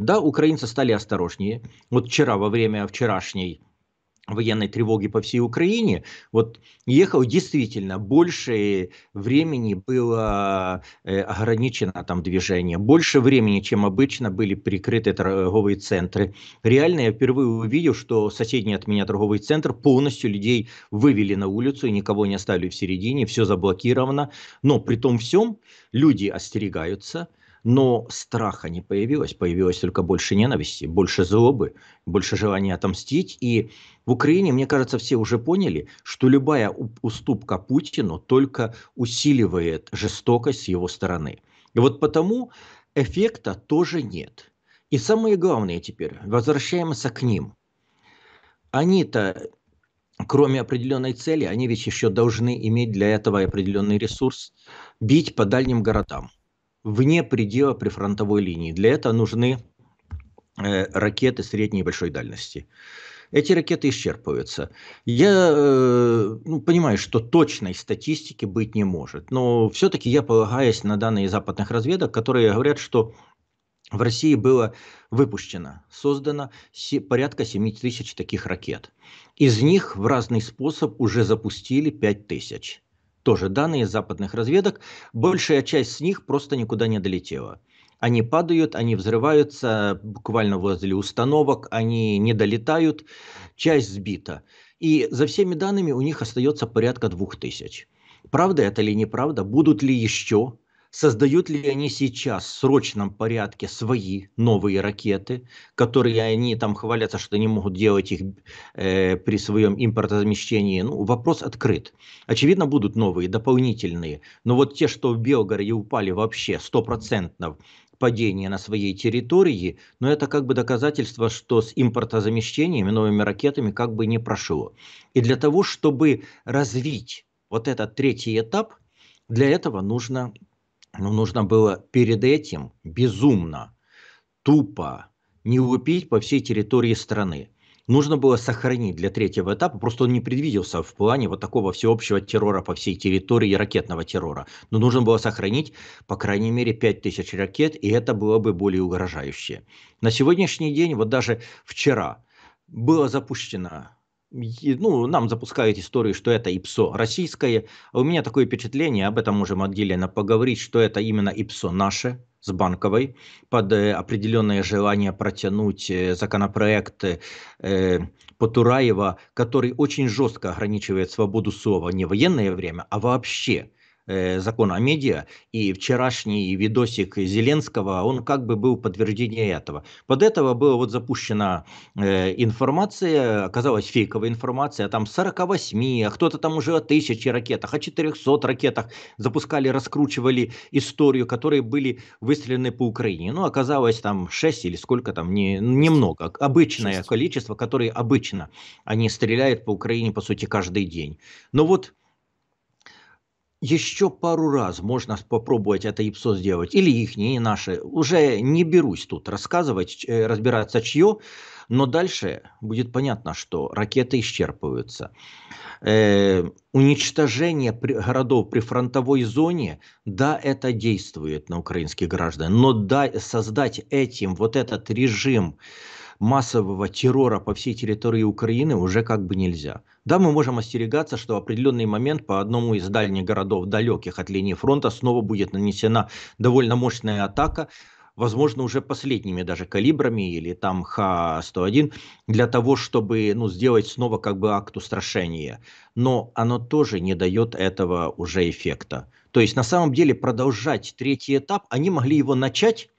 Да, украинцы стали осторожнее. Вот вчера, во время вчерашней военной тревоги по всей Украине, вот ехал действительно, больше времени было э, ограничено там движение, больше времени, чем обычно, были прикрыты торговые центры. Реально я впервые увидел, что соседний от меня торговый центр полностью людей вывели на улицу и никого не оставили в середине, все заблокировано, но при том всем люди остерегаются – но страха не появилось, появилось только больше ненависти, больше злобы, больше желания отомстить. И в Украине, мне кажется, все уже поняли, что любая уступка Путину только усиливает жестокость с его стороны. И вот потому эффекта тоже нет. И самое главное теперь, возвращаемся к ним. Они-то кроме определенной цели, они ведь еще должны иметь для этого определенный ресурс, бить по дальним городам вне предела прифронтовой линии. Для этого нужны э, ракеты средней и большой дальности. Эти ракеты исчерпываются. Я э, ну, понимаю, что точной статистики быть не может, но все-таки я полагаюсь на данные западных разведок, которые говорят, что в России было выпущено, создано порядка 7 тысяч таких ракет. Из них в разный способ уже запустили 5 тысяч тоже данные из западных разведок, большая часть с них просто никуда не долетела. Они падают, они взрываются буквально возле установок, они не долетают, часть сбита. И за всеми данными у них остается порядка двух тысяч. Правда это или неправда? Будут ли еще? создают ли они сейчас в срочном порядке свои новые ракеты, которые они там хвалятся, что не могут делать их э, при своем импортозамещении. Ну, вопрос открыт. Очевидно, будут новые, дополнительные. Но вот те, что в Белгороде упали вообще стопроцентно падение на своей территории, но ну, это как бы доказательство, что с импортозамещениями, новыми ракетами как бы не прошло. И для того, чтобы развить вот этот третий этап, для этого нужно но ну, нужно было перед этим безумно, тупо не лупить по всей территории страны. Нужно было сохранить для третьего этапа, просто он не предвиделся в плане вот такого всеобщего террора по всей территории, ракетного террора. Но нужно было сохранить, по крайней мере, 5000 ракет, и это было бы более угрожающе. На сегодняшний день, вот даже вчера, было запущено ну, нам запускают историю, что это ИПСО российское. А у меня такое впечатление, об этом можем отдельно поговорить, что это именно ИПСО наше, с банковой, под э, определенное желание протянуть э, законопроект э, по Тураева, который очень жестко ограничивает свободу слова не в военное время, а вообще – Э, закон о медиа, и вчерашний видосик Зеленского, он как бы был подтверждение этого. Под этого была вот запущена э, информация, оказалась фейковая информация, там 48, а кто-то там уже о тысяче ракетах, о 400 ракетах запускали, раскручивали историю, которые были выстрелены по Украине. Ну, оказалось там 6 или сколько там, не, немного, обычное 6. количество, которые обычно они стреляют по Украине, по сути, каждый день. Но вот еще пару раз можно попробовать это ИПСО сделать, или их, не наши. Уже не берусь тут рассказывать, э, разбираться чье, но дальше будет понятно, что ракеты исчерпываются. Э, уничтожение при, городов при фронтовой зоне, да, это действует на украинских граждан, но да, создать этим вот этот режим, э, массового террора по всей территории Украины уже как бы нельзя. Да, мы можем остерегаться, что в определенный момент по одному из дальних городов, далеких от линии фронта, снова будет нанесена довольно мощная атака, возможно, уже последними даже калибрами или там Х-101, для того, чтобы ну, сделать снова как бы акт устрашения. Но оно тоже не дает этого уже эффекта. То есть на самом деле продолжать третий этап, они могли его начать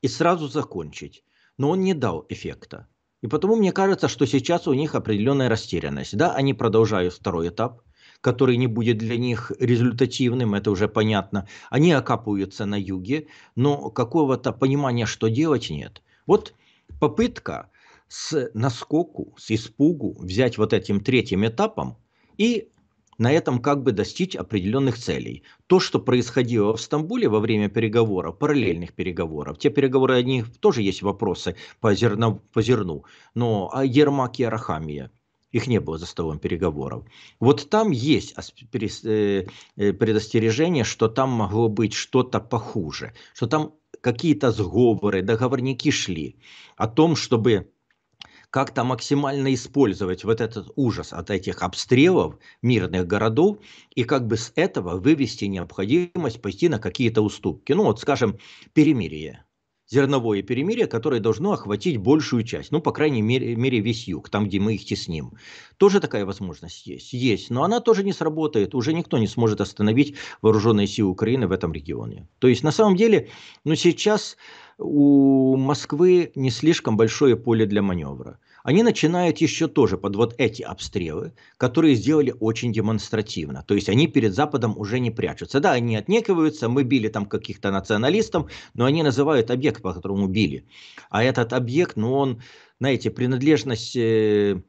и сразу закончить но он не дал эффекта. И потому мне кажется, что сейчас у них определенная растерянность. Да, они продолжают второй этап, который не будет для них результативным, это уже понятно. Они окапываются на юге, но какого-то понимания, что делать, нет. Вот попытка с наскоку, с испугу взять вот этим третьим этапом и на этом как бы достичь определенных целей. То, что происходило в Стамбуле во время переговоров, параллельных переговоров, те переговоры, они тоже есть вопросы по, зерно, по зерну, но а Ермак и Арахамия, их не было за столом переговоров. Вот там есть э, э, предостережение, что там могло быть что-то похуже, что там какие-то сговоры, договорники шли о том, чтобы как-то максимально использовать вот этот ужас от этих обстрелов мирных городов и как бы с этого вывести необходимость пойти на какие-то уступки. Ну вот, скажем, перемирие зерновое перемирие, которое должно охватить большую часть, ну, по крайней мере, мере весь юг, там, где мы их тесним. Тоже такая возможность есть? Есть, но она тоже не сработает, уже никто не сможет остановить вооруженные силы Украины в этом регионе. То есть, на самом деле, ну, сейчас у Москвы не слишком большое поле для маневра. Они начинают еще тоже под вот эти обстрелы, которые сделали очень демонстративно. То есть они перед Западом уже не прячутся. Да, они отнекиваются, мы били там каких-то националистов, но они называют объект, по которому били. А этот объект, ну он, знаете, принадлежность э,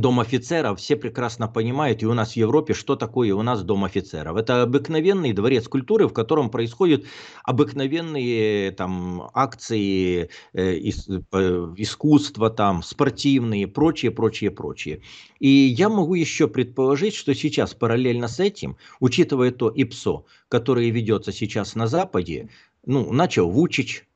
дом офицеров все прекрасно понимают, и у нас в Европе, что такое у нас дом офицеров. Это обыкновенный дворец культуры, в котором происходят обыкновенные там, акции э, э искусства, там, спортивные, прочее, прочее, прочее. И я могу еще предположить, что сейчас параллельно с этим, учитывая то ИПСО, которое ведется сейчас на Западе, ну, начал Вучич,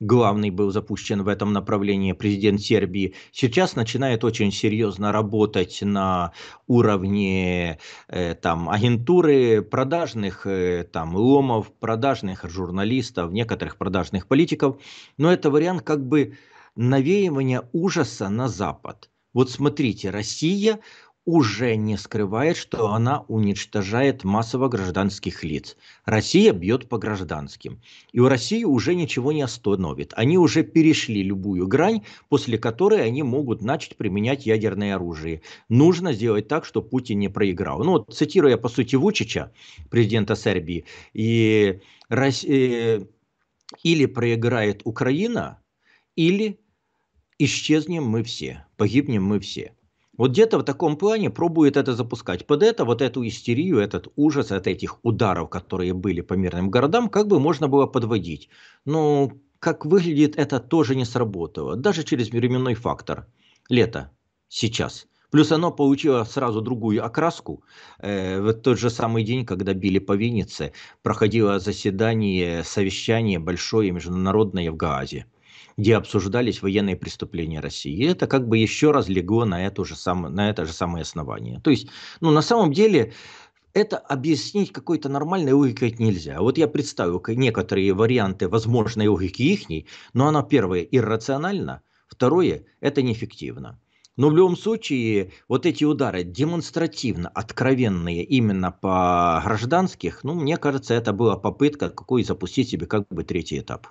главный был запущен в этом направлении президент Сербии, сейчас начинает очень серьезно работать на уровне э, там, агентуры продажных э, там, ломов, продажных журналистов, некоторых продажных политиков. Но это вариант как бы навеивания ужаса на Запад. Вот смотрите, Россия уже не скрывает, что она уничтожает массово гражданских лиц. Россия бьет по гражданским. И у России уже ничего не остановит. Они уже перешли любую грань, после которой они могут начать применять ядерное оружие. Нужно сделать так, чтобы Путин не проиграл. Ну, вот, цитирую по сути, Вучича, президента Сербии, и Россия, э, или проиграет Украина, или исчезнем мы все, погибнем мы все. Вот где-то в таком плане пробует это запускать. Под это вот эту истерию, этот ужас от этих ударов, которые были по мирным городам, как бы можно было подводить. Но как выглядит, это тоже не сработало. Даже через временной фактор. Лето. Сейчас. Плюс оно получило сразу другую окраску. Э, в тот же самый день, когда били по Виннице, проходило заседание, совещание большое международное в Гаазе где обсуждались военные преступления России. И это как бы еще раз легло на, это же сам, на это же самое основание. То есть, ну, на самом деле, это объяснить какой-то нормальной логикой нельзя. Вот я представил некоторые варианты возможной логики ихней, но она, первое, иррациональна, второе, это неэффективно. Но в любом случае, вот эти удары демонстративно откровенные именно по гражданских, ну, мне кажется, это была попытка какой запустить себе как бы третий этап.